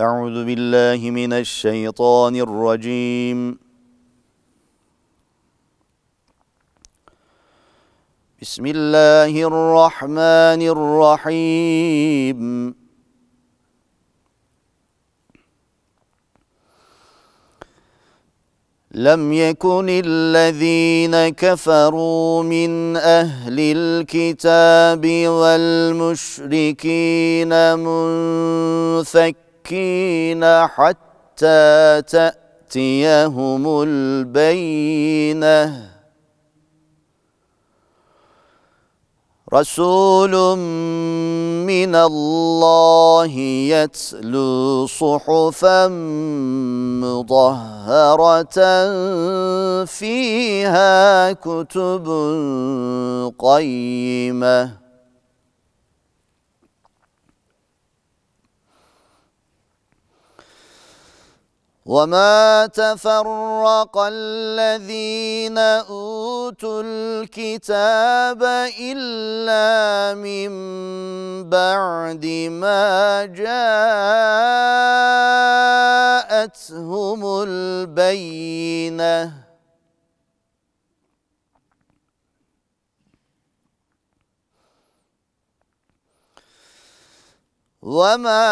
أعوذ بالله من الشيطان الرجيم بسم الله الرحمن الرحيم لم يكن الذين كفروا من أهل الكتاب والمشركين منفك مكين حتى تأتيهم البينة رسول من الله يتلو صحفا مطهرة فيها كتب قيمه وما تفرق الذين أوتوا الكتاب إلا من بعد ما جاءتهم البينة وما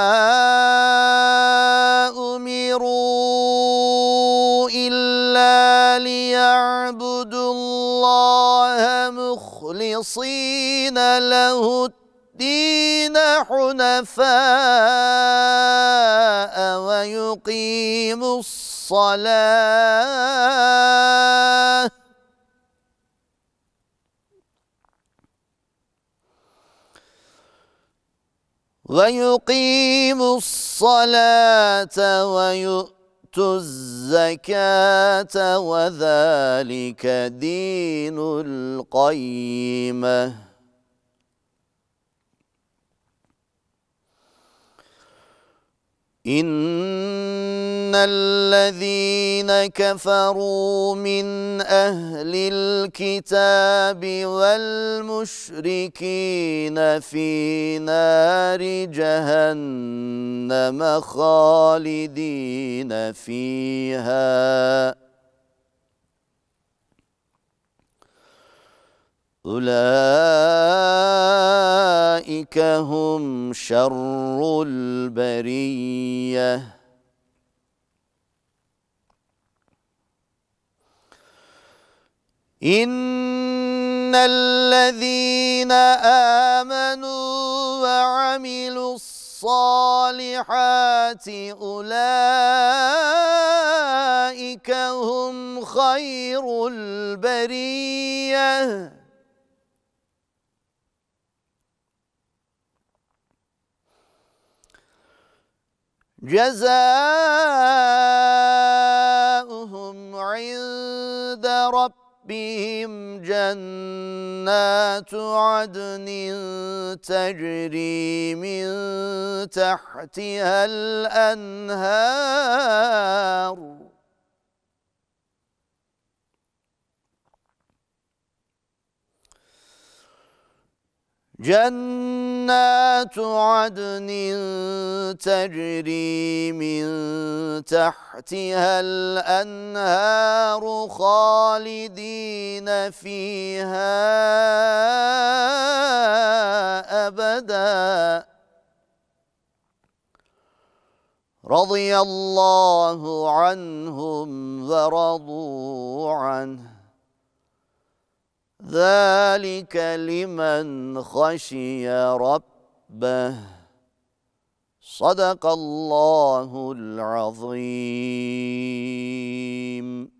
مخلصين له الدين حنفاء ويقيم الصلاة ويقيم الصلاة ويؤمنوا وَآتُوا الزَّكَاةَ وَذَلِكَ دِينُ الْقَيِّمَةِ إِنَّ إن الذين كفروا من أهل الكتاب والمشركين في نار جهنم خالدين فيها أولئك هم شر البريه إن الذين آمنوا وعملوا الصالحات أولئك هم خير البرية جزاؤهم عند ربهم ربهم جنات عدن تجري من تحتها الأنهار جنات جنات عدن تجري من تحتها الأنهار خالدين فيها أبدا رضي الله عنهم ورضوا عنه ذلك لمن خشي ربه صدق الله العظيم